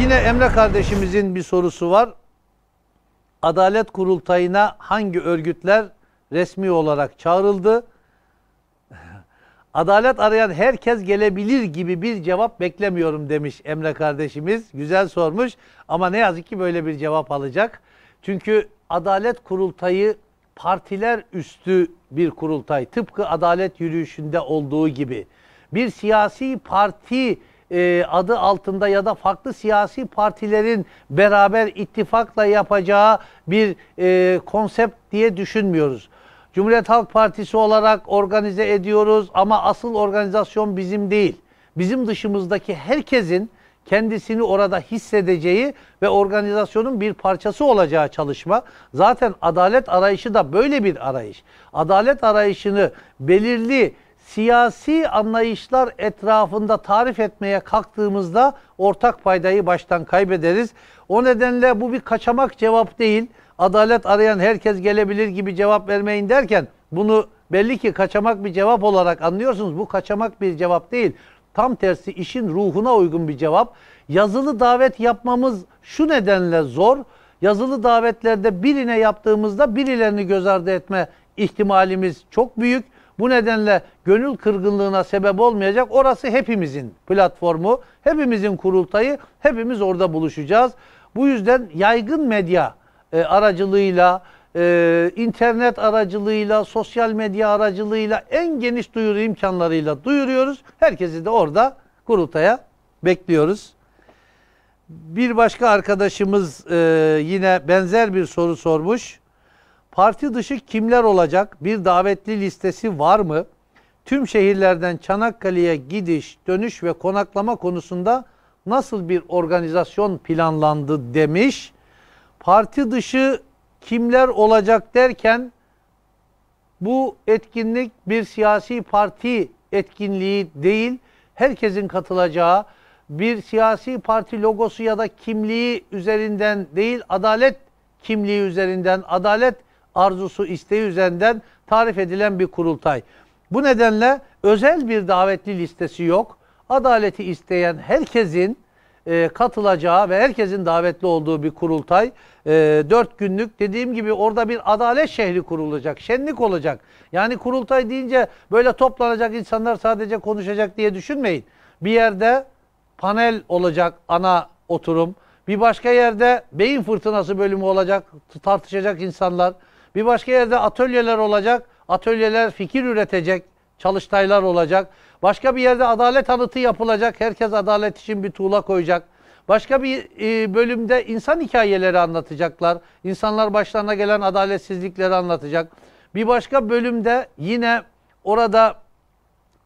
Yine Emre kardeşimizin bir sorusu var. Adalet Kurultayı'na hangi örgütler resmi olarak çağrıldı? Adalet arayan herkes gelebilir gibi bir cevap beklemiyorum demiş Emre kardeşimiz. Güzel sormuş ama ne yazık ki böyle bir cevap alacak. Çünkü Adalet Kurultayı partiler üstü bir kurultay. Tıpkı adalet yürüyüşünde olduğu gibi. Bir siyasi parti e, adı altında ya da farklı siyasi partilerin beraber ittifakla yapacağı bir e, konsept diye düşünmüyoruz. Cumhuriyet Halk Partisi olarak organize ediyoruz ama asıl organizasyon bizim değil. Bizim dışımızdaki herkesin kendisini orada hissedeceği ve organizasyonun bir parçası olacağı çalışma. Zaten adalet arayışı da böyle bir arayış. Adalet arayışını belirli siyasi anlayışlar etrafında tarif etmeye kalktığımızda ortak paydayı baştan kaybederiz. O nedenle bu bir kaçamak cevap değil. Adalet arayan herkes gelebilir gibi cevap vermeyin derken bunu belli ki kaçamak bir cevap olarak anlıyorsunuz. Bu kaçamak bir cevap değil. Tam tersi işin ruhuna uygun bir cevap. Yazılı davet yapmamız şu nedenle zor. Yazılı davetlerde birine yaptığımızda birilerini göz ardı etme ihtimalimiz çok büyük. Bu nedenle gönül kırgınlığına sebep olmayacak. Orası hepimizin platformu, hepimizin kurultayı, hepimiz orada buluşacağız. Bu yüzden yaygın medya e, aracılığıyla, e, internet aracılığıyla, sosyal medya aracılığıyla en geniş duyuru imkanlarıyla duyuruyoruz. Herkesi de orada kurultaya bekliyoruz. Bir başka arkadaşımız e, yine benzer bir soru sormuş. Parti dışı kimler olacak? Bir davetli listesi var mı? Tüm şehirlerden Çanakkale'ye gidiş, dönüş ve konaklama konusunda nasıl bir organizasyon planlandı demiş. Parti dışı kimler olacak derken bu etkinlik bir siyasi parti etkinliği değil, herkesin katılacağı bir siyasi parti logosu ya da kimliği üzerinden değil, adalet kimliği üzerinden, adalet arzusu, isteği üzerinden tarif edilen bir kurultay. Bu nedenle özel bir davetli listesi yok. Adaleti isteyen herkesin e, katılacağı ve herkesin davetli olduğu bir kurultay. E, 4 günlük dediğim gibi orada bir adalet şehri kurulacak, şenlik olacak. Yani kurultay deyince böyle toplanacak insanlar sadece konuşacak diye düşünmeyin. Bir yerde panel olacak ana oturum. Bir başka yerde beyin fırtınası bölümü olacak, tartışacak insanlar. Bir başka yerde atölyeler olacak. Atölyeler fikir üretecek. Çalıştaylar olacak. Başka bir yerde adalet anıtı yapılacak. Herkes adalet için bir tuğla koyacak. Başka bir e, bölümde insan hikayeleri anlatacaklar. İnsanlar başlarına gelen adaletsizlikleri anlatacak. Bir başka bölümde yine orada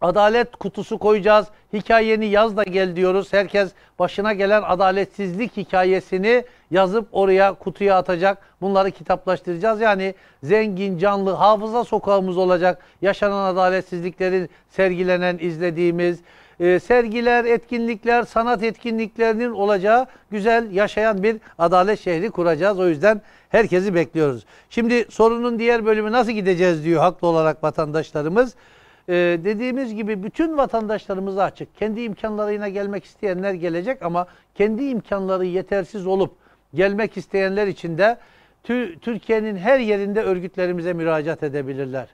Adalet kutusu koyacağız. Hikayeni yaz da gel diyoruz. Herkes başına gelen adaletsizlik hikayesini yazıp oraya kutuya atacak. Bunları kitaplaştıracağız. Yani zengin, canlı, hafıza sokağımız olacak. Yaşanan adaletsizliklerin sergilenen, izlediğimiz, e, sergiler, etkinlikler, sanat etkinliklerinin olacağı güzel yaşayan bir adalet şehri kuracağız. O yüzden herkesi bekliyoruz. Şimdi sorunun diğer bölümü nasıl gideceğiz diyor haklı olarak vatandaşlarımız e, dediğimiz gibi bütün vatandaşlarımıza açık. Kendi imkanlarıyla gelmek isteyenler gelecek ama kendi imkanları yetersiz olup gelmek isteyenler için de Türkiye'nin her yerinde örgütlerimize müracaat edebilirler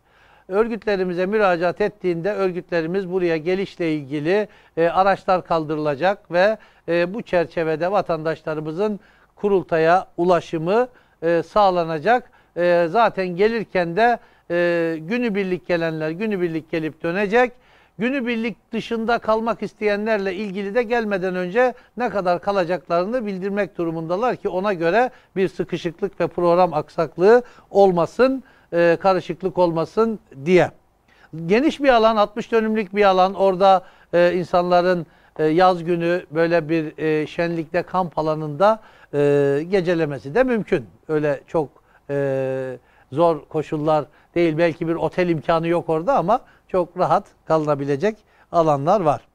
örgütlerimize müracaat ettiğinde örgütlerimiz buraya gelişle ilgili e, araçlar kaldırılacak ve e, bu çerçevede vatandaşlarımızın kurultaya ulaşımı e, sağlanacak. E, zaten gelirken de e, günübirlik gelenler günübirlik gelip dönecek. Günübirlik dışında kalmak isteyenlerle ilgili de gelmeden önce ne kadar kalacaklarını bildirmek durumundalar ki ona göre bir sıkışıklık ve program aksaklığı olmasın, e, karışıklık olmasın diye. Geniş bir alan, 60 dönümlük bir alan. Orada e, insanların e, yaz günü böyle bir e, şenlikte kamp alanında e, gecelemesi de mümkün. Öyle çok... E, zor koşullar değil. Belki bir otel imkanı yok orada ama çok rahat kalınabilecek alanlar var.